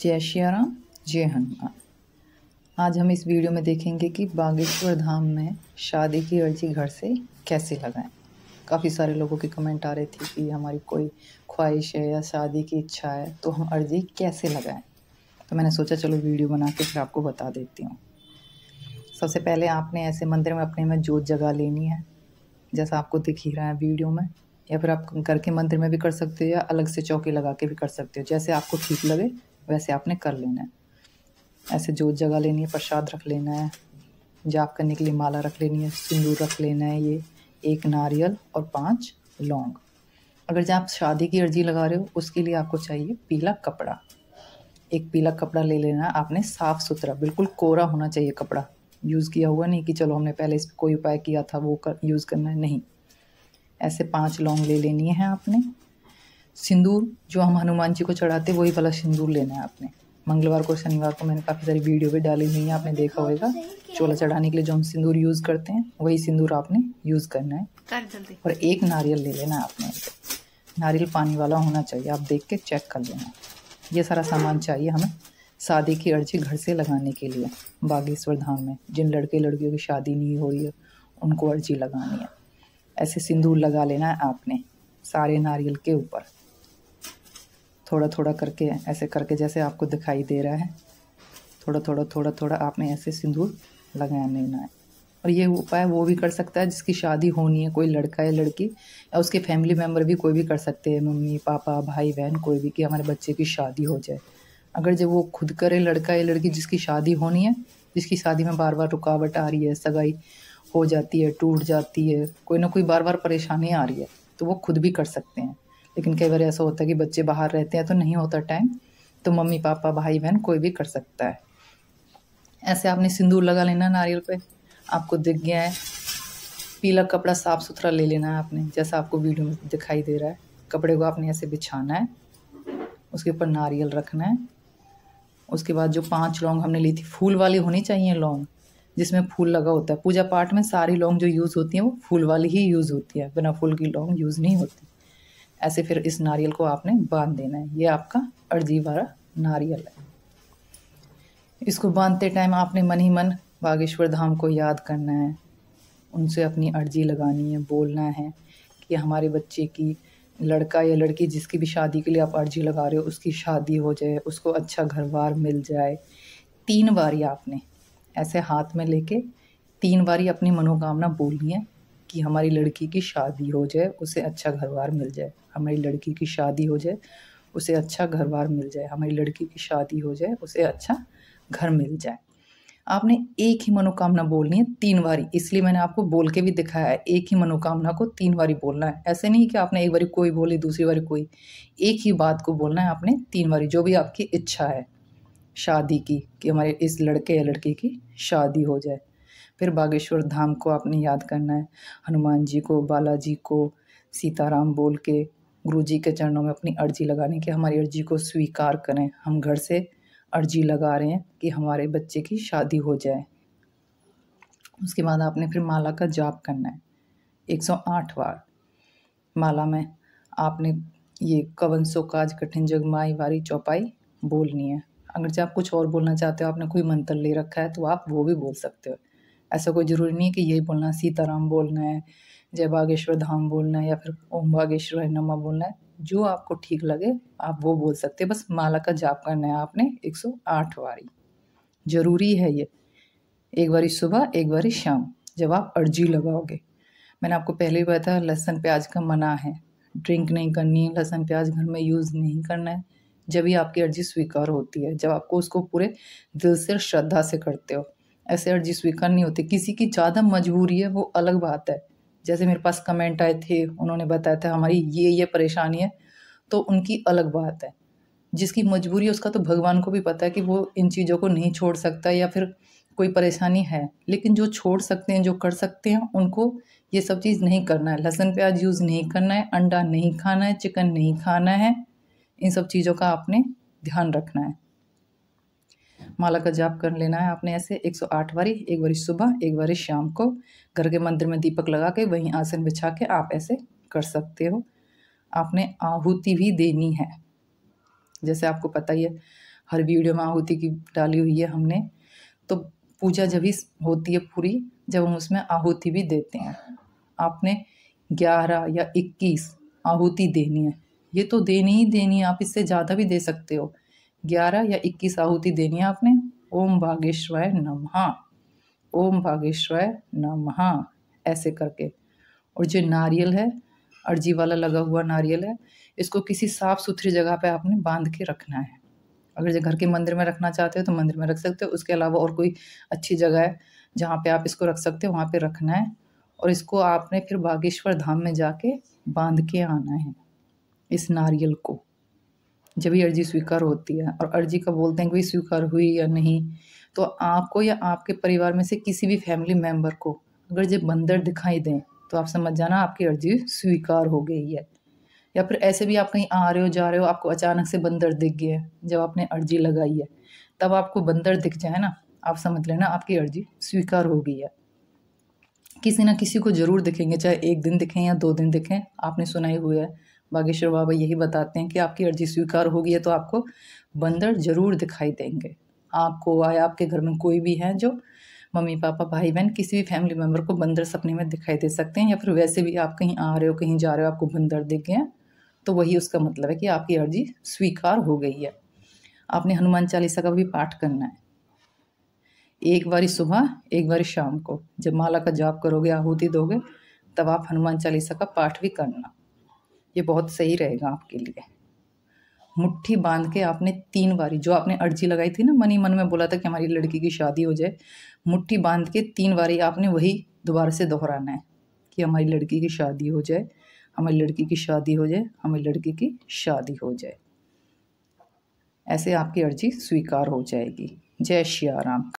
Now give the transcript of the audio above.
जय शियाराम जय हनुमान आज हम इस वीडियो में देखेंगे कि बागेश्वर धाम में शादी की अर्जी घर से कैसे लगाएं काफ़ी सारे लोगों के कमेंट आ रही थी कि हमारी कोई ख्वाहिश है या शादी की इच्छा है तो हम अर्जी कैसे लगाएं तो मैंने सोचा चलो वीडियो बना के फिर आपको बता देती हूँ सबसे पहले आपने ऐसे मंदिर में अपने में जोत जगह लेनी है जैसा आपको दिख ही रहा है वीडियो में या फिर आप घर के मंदिर में भी कर सकते हो या अलग से चौकी लगा के भी कर सकते हो जैसे आपको ठीक लगे वैसे आपने कर लेना है ऐसे जो जगह लेनी है प्रसाद रख लेना है जाप करने के लिए माला रख लेनी है सिंदूर रख लेना है ये एक नारियल और पांच लौंग अगर जहाँ आप शादी की अर्जी लगा रहे हो उसके लिए आपको चाहिए पीला कपड़ा एक पीला कपड़ा ले लेना है आपने साफ़ सुथरा बिल्कुल कोरा होना चाहिए कपड़ा यूज़ किया हुआ नहीं कि चलो हमने पहले इस पर कोई उपाय किया था वो कर यूज़ करना है नहीं ऐसे पांच लौंग ले लेनी है आपने सिंदूर जो हम हनुमान जी को चढ़ाते वही वाला सिंदूर लेना है आपने मंगलवार को शनिवार को मैंने काफ़ी सारी वीडियो भी डाली हुई है आपने देखा हाँ, होगा चोला चढ़ाने के लिए जो हम सिंदूर यूज़ करते हैं वही सिंदूर आपने यूज़ करना है और एक नारियल ले लेना आपने नारियल पानी वाला होना चाहिए आप देख के चेक कर लेना ये सारा सामान चाहिए हमें शादी की अर्जी घर से लगाने के लिए बागेश्वर धाम में जिन लड़के लड़कियों की शादी नहीं हो रही है उनको अर्जी लगानी है ऐसे सिंदूर लगा लेना है आपने सारे नारियल के ऊपर थोड़ा थोड़ा करके ऐसे करके जैसे आपको दिखाई दे रहा है थोड़ा थोड़ा थोड़ा थोड़ा आपने ऐसे सिंदूर लगा लेना है और ये उपाय वो भी कर सकता है जिसकी शादी होनी है कोई लड़का या लड़की या उसके फैमिली मेम्बर भी कोई भी कर सकते हैं मम्मी पापा भाई बहन कोई भी कि हमारे बच्चे की शादी हो जाए अगर जब वो खुद करे लड़का या लड़की जिसकी शादी होनी है जिसकी शादी में बार बार रुकावट आ रही है सगाई हो जाती है टूट जाती है कोई ना कोई बार बार परेशानी आ रही है तो वो खुद भी कर सकते हैं लेकिन कई बार ऐसा होता है कि बच्चे बाहर रहते हैं तो नहीं होता टाइम तो मम्मी पापा भाई बहन कोई भी कर सकता है ऐसे आपने सिंदूर लगा लेना नारियल पे आपको दिख गया है पीला कपड़ा साफ़ सुथरा ले लेना है आपने जैसा आपको वीडियो में दिखाई दे रहा है कपड़े को आपने ऐसे बिछाना है उसके ऊपर नारियल रखना है उसके बाद जो पांच लौंग हमने ली थी फूल वाली होनी चाहिए लौंग जिसमें फूल लगा होता है पूजा पाठ में सारी लौंग जो यूज़ होती है वो फूल वाली ही यूज़ होती है बिना फूल की लौंग यूज़ नहीं होती ऐसे फिर इस नारियल को आपने बांध देना है ये आपका अर्जी वाला नारियल है इसको बांधते टाइम आपने मन ही मन बागेश्वर धाम को याद करना है उनसे अपनी अर्जी लगानी है बोलना है कि हमारे बच्चे की लड़का या लड़की जिसकी भी शादी के लिए आप अर्जी लगा रहे हो उसकी शादी हो जाए उसको अच्छा घर बार मिल जाए तीन बारी आपने ऐसे हाथ में लेके तीन बारी अपनी मनोकामना बोलनी है कि हमारी लड़की की शादी हो जाए उसे अच्छा घर बार मिल जाए हमारी लड़की की शादी हो जाए उसे अच्छा घर बार मिल जाए हमारी लड़की की शादी हो जाए उसे अच्छा घर मिल जाए आपने एक ही मनोकामना बोलनी है तीन बारी इसलिए मैंने आपको बोल के भी दिखाया है एक ही मनोकामना को तीन बारी बोलना है ऐसे नहीं कि आपने एक बारी कोई बोली दूसरी बारी कोई एक ही बात को बोलना है आपने तीन बारी जो भी आपकी इच्छा है शादी की कि हमारे इस लड़के या लड़की की शादी हो जाए फिर बागेश्वर धाम को आपने याद करना है हनुमान जी को बालाजी को सीताराम बोल के गुरु जी के चरणों में अपनी अर्जी लगाने की हमारी अर्जी को स्वीकार करें हम घर से अर्जी लगा रहे हैं कि हमारे बच्चे की शादी हो जाए उसके बाद आपने फिर माला का जाप करना है 108 बार माला में आपने ये कवन सो काज कठिन जग माई वारी चौपाई बोलनी है अगर जब आप कुछ और बोलना चाहते हो आपने कोई मंत्र ले रखा है तो आप वो भी बोल सकते हो ऐसा कोई ज़रूरी नहीं है कि यही बोलना सीताराम बोलना है जय बागेश्वर धाम बोलना है या फिर ओम बागेश्वर नमा बोलना है जो आपको ठीक लगे आप वो बोल सकते हैं बस माला का जाप करना है आपने 108 बारी ज़रूरी है ये एक बारी सुबह एक बारी शाम जब आप अर्जी लगाओगे मैंने आपको पहले ही बताया लहसुन प्याज का मना है ड्रिंक नहीं करनी है लहसुन प्याज घर में यूज़ नहीं करना है जब भी आपकी अर्जी स्वीकार होती है जब आपको उसको पूरे दिल से श्रद्धा से करते हो ऐसे अर्जी स्वीकार नहीं होती किसी की ज़्यादा मजबूरी है वो अलग बात है जैसे मेरे पास कमेंट आए थे उन्होंने बताया था हमारी ये ये परेशानी है तो उनकी अलग बात है जिसकी मजबूरी है उसका तो भगवान को भी पता है कि वो इन चीज़ों को नहीं छोड़ सकता या फिर कोई परेशानी है लेकिन जो छोड़ सकते हैं जो कर सकते हैं उनको ये सब चीज़ नहीं करना है लहसुन प्याज यूज़ नहीं करना है अंडा नहीं खाना है चिकन नहीं खाना है इन सब चीज़ों का आपने ध्यान रखना है माला का जाप कर लेना है आपने ऐसे 108 बारी एक बारी सुबह एक बारी शाम को घर के मंदिर में दीपक लगा के वहीं आसन बिछा के आप ऐसे कर सकते हो आपने आहूति भी देनी है जैसे आपको पता ही है हर वीडियो में आहूति की डाली हुई है हमने तो पूजा जब ही होती है पूरी जब हम उसमें आहूति भी देते हैं आपने ग्यारह या इक्कीस आहूति देनी है ये तो देनी ही देनी आप इससे ज़्यादा भी दे सकते हो ग्यारह या इक्कीस आहुति देनी है आपने ओम भागेश्वराय नमः ओम भागेश्वराय नमः ऐसे करके और जो नारियल है अर्जी वाला लगा हुआ नारियल है इसको किसी साफ़ सुथरी जगह पे आपने बांध के रखना है अगर जो घर के मंदिर में रखना चाहते हो तो मंदिर में रख सकते हो उसके अलावा और कोई अच्छी जगह है जहाँ पे आप इसको रख सकते हो वहाँ पे रखना है और इसको आपने फिर बागेश्वर धाम में जाके बांध के आना है इस नारियल को जब ये अर्जी स्वीकार होती है और अर्जी का बोलते हैं कि भाई स्वीकार हुई या नहीं तो आपको या आपके परिवार में से किसी भी फैमिली मेम्बर को अगर जब बंदर दिखाई दें तो आप समझ जाना आपकी अर्जी स्वीकार हो गई है या फिर ऐसे भी आप कहीं आ रहे हो जा रहे हो आपको अचानक से बंदर दिख गए जब आपने अर्जी लगाई है तब आपको बंदर दिख जाए ना आप समझ लेना आपकी अर्जी स्वीकार हो गई है किसी ना किसी को ज़रूर दिखेंगे चाहे एक दिन दिखें या दो दिन दिखें आपने सुनाई हुई है बागेश्वर बाबा यही बताते हैं कि आपकी अर्जी स्वीकार होगी है तो आपको बंदर ज़रूर दिखाई देंगे आपको आए आपके घर में कोई भी हैं जो मम्मी पापा भाई बहन किसी भी फैमिली मेम्बर को बंदर सपने में दिखाई दे सकते हैं या फिर वैसे भी आप कहीं आ रहे हो कहीं जा रहे हो आपको बंदर दिख गए हैं तो वही उसका मतलब है कि आपकी अर्जी स्वीकार हो गई है आपने हनुमान चालीसा का भी पाठ करना है एक बारी सुबह एक बारी शाम को जब माला का जाप करोगे आहूति दोगे तब आप हनुमान चालीसा का पाठ भी करना ये बहुत सही रहेगा आपके लिए मुट्ठी बांध के आपने तीन बारी जो आपने अर्जी लगाई थी ना मनी मन में बोला था कि हमारी लड़की की शादी हो जाए मुट्ठी बांध के तीन बारी आपने वही दोबारा से दोहराना है कि हमारी लड़की की शादी हो जाए हमारी लड़की की शादी हो जाए हमारी लड़की की शादी हो जाए ऐसे आपकी अर्जी स्वीकार हो जाएगी जय श्री राम